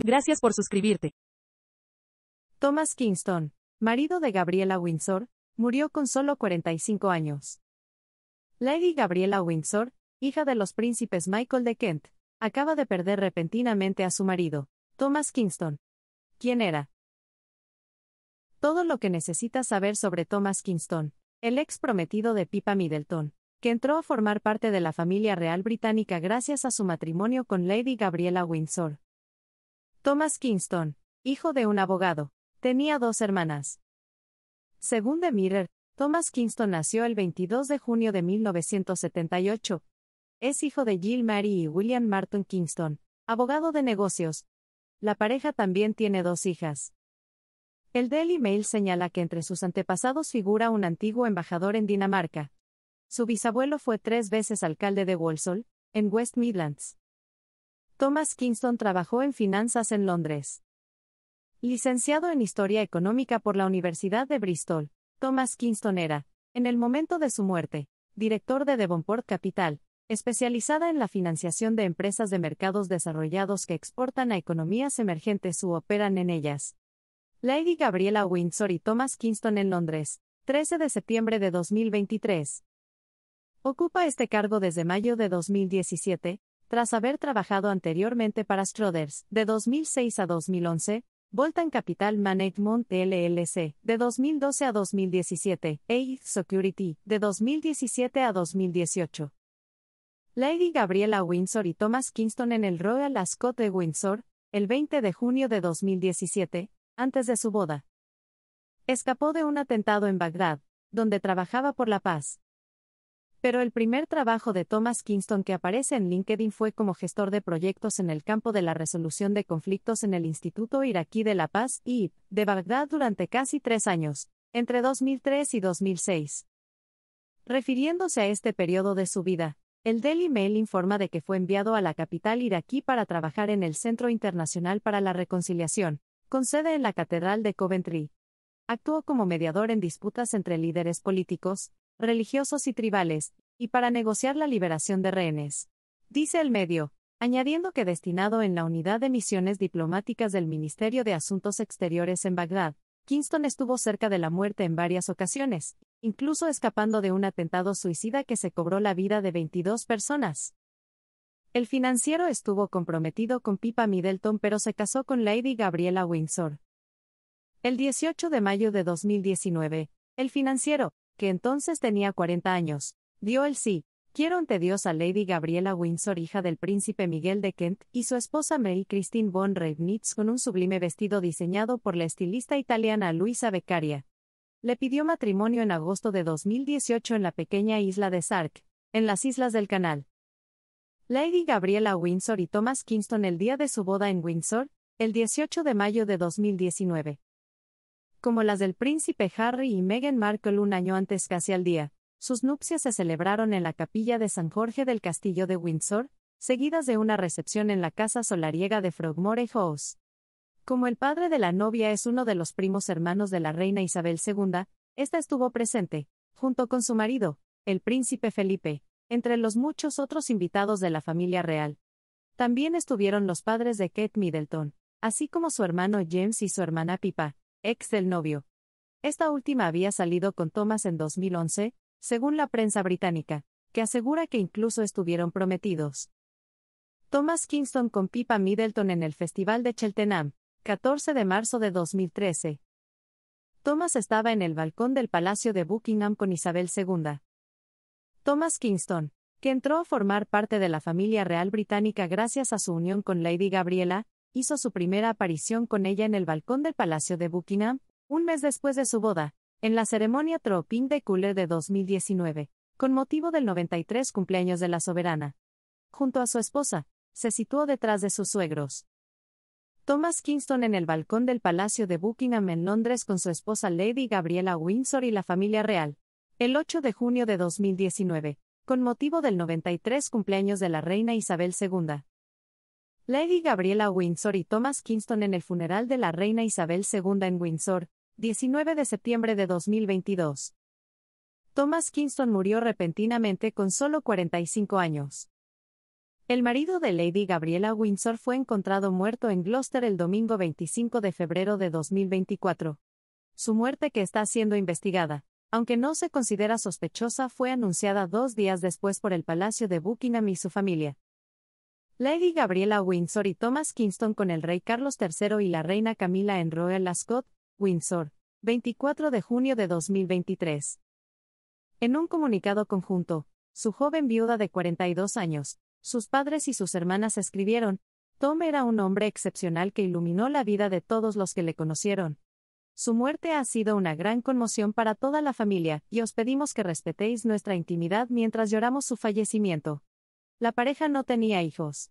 Gracias por suscribirte. Thomas Kingston, marido de Gabriela Windsor, murió con solo 45 años. Lady Gabriela Windsor, hija de los príncipes Michael de Kent, acaba de perder repentinamente a su marido, Thomas Kingston. ¿Quién era? Todo lo que necesitas saber sobre Thomas Kingston, el ex prometido de Pippa Middleton, que entró a formar parte de la familia real británica gracias a su matrimonio con Lady Gabriela Windsor, Thomas Kingston, hijo de un abogado, tenía dos hermanas. Según The Mirror, Thomas Kingston nació el 22 de junio de 1978. Es hijo de Jill Mary y William Martin Kingston, abogado de negocios. La pareja también tiene dos hijas. El Daily Mail señala que entre sus antepasados figura un antiguo embajador en Dinamarca. Su bisabuelo fue tres veces alcalde de Walsall, en West Midlands. Thomas Kingston trabajó en finanzas en Londres. Licenciado en Historia Económica por la Universidad de Bristol, Thomas Kingston era, en el momento de su muerte, director de Devonport Capital, especializada en la financiación de empresas de mercados desarrollados que exportan a economías emergentes u operan en ellas. Lady Gabriela Windsor y Thomas Kingston en Londres, 13 de septiembre de 2023. Ocupa este cargo desde mayo de 2017, tras haber trabajado anteriormente para Schroders, de 2006 a 2011, Voltan Capital Management LLC, de 2012 a 2017, EI Security, de 2017 a 2018. Lady Gabriela Windsor y Thomas Kingston en el Royal Ascot de Windsor, el 20 de junio de 2017, antes de su boda. Escapó de un atentado en Bagdad, donde trabajaba por la paz. Pero el primer trabajo de Thomas Kingston que aparece en LinkedIn fue como gestor de proyectos en el campo de la resolución de conflictos en el Instituto Iraquí de la Paz, y de Bagdad durante casi tres años, entre 2003 y 2006. Refiriéndose a este periodo de su vida, el Daily Mail informa de que fue enviado a la capital iraquí para trabajar en el Centro Internacional para la Reconciliación, con sede en la Catedral de Coventry. Actuó como mediador en disputas entre líderes políticos, religiosos y tribales, y para negociar la liberación de rehenes. Dice el medio, añadiendo que destinado en la unidad de misiones diplomáticas del Ministerio de Asuntos Exteriores en Bagdad, Kingston estuvo cerca de la muerte en varias ocasiones, incluso escapando de un atentado suicida que se cobró la vida de 22 personas. El financiero estuvo comprometido con Pippa Middleton pero se casó con Lady Gabriela Windsor. El 18 de mayo de 2019, el financiero, que entonces tenía 40 años, dio el sí, quiero ante Dios a Lady Gabriela Windsor, hija del príncipe Miguel de Kent, y su esposa Mary Christine von Reibnitz con un sublime vestido diseñado por la estilista italiana Luisa Beccaria. Le pidió matrimonio en agosto de 2018 en la pequeña isla de Sark, en las Islas del Canal. Lady Gabriela Windsor y Thomas Kingston el día de su boda en Windsor, el 18 de mayo de 2019 como las del príncipe Harry y Meghan Markle un año antes casi al día. Sus nupcias se celebraron en la capilla de San Jorge del Castillo de Windsor, seguidas de una recepción en la casa solariega de Frogmore House. Como el padre de la novia es uno de los primos hermanos de la reina Isabel II, esta estuvo presente, junto con su marido, el príncipe Felipe, entre los muchos otros invitados de la familia real. También estuvieron los padres de Kate Middleton, así como su hermano James y su hermana Pipa, ex del novio. Esta última había salido con Thomas en 2011, según la prensa británica, que asegura que incluso estuvieron prometidos. Thomas Kingston con Pippa Middleton en el Festival de Cheltenham, 14 de marzo de 2013. Thomas estaba en el balcón del Palacio de Buckingham con Isabel II. Thomas Kingston, que entró a formar parte de la familia real británica gracias a su unión con Lady Gabriela, hizo su primera aparición con ella en el balcón del Palacio de Buckingham, un mes después de su boda, en la ceremonia tropin de Cooler de 2019, con motivo del 93 cumpleaños de la soberana. Junto a su esposa, se situó detrás de sus suegros. Thomas Kingston en el balcón del Palacio de Buckingham en Londres con su esposa Lady Gabriela Windsor y la familia real. El 8 de junio de 2019, con motivo del 93 cumpleaños de la reina Isabel II. Lady Gabriela Windsor y Thomas Kingston en el funeral de la reina Isabel II en Windsor, 19 de septiembre de 2022. Thomas Kingston murió repentinamente con solo 45 años. El marido de Lady Gabriela Windsor fue encontrado muerto en Gloucester el domingo 25 de febrero de 2024. Su muerte que está siendo investigada, aunque no se considera sospechosa, fue anunciada dos días después por el Palacio de Buckingham y su familia Lady Gabriela Windsor y Thomas Kingston con el rey Carlos III y la reina Camila en Royal Ascot, Windsor, 24 de junio de 2023. En un comunicado conjunto, su joven viuda de 42 años, sus padres y sus hermanas escribieron, Tom era un hombre excepcional que iluminó la vida de todos los que le conocieron. Su muerte ha sido una gran conmoción para toda la familia, y os pedimos que respetéis nuestra intimidad mientras lloramos su fallecimiento. La pareja no tenía hijos.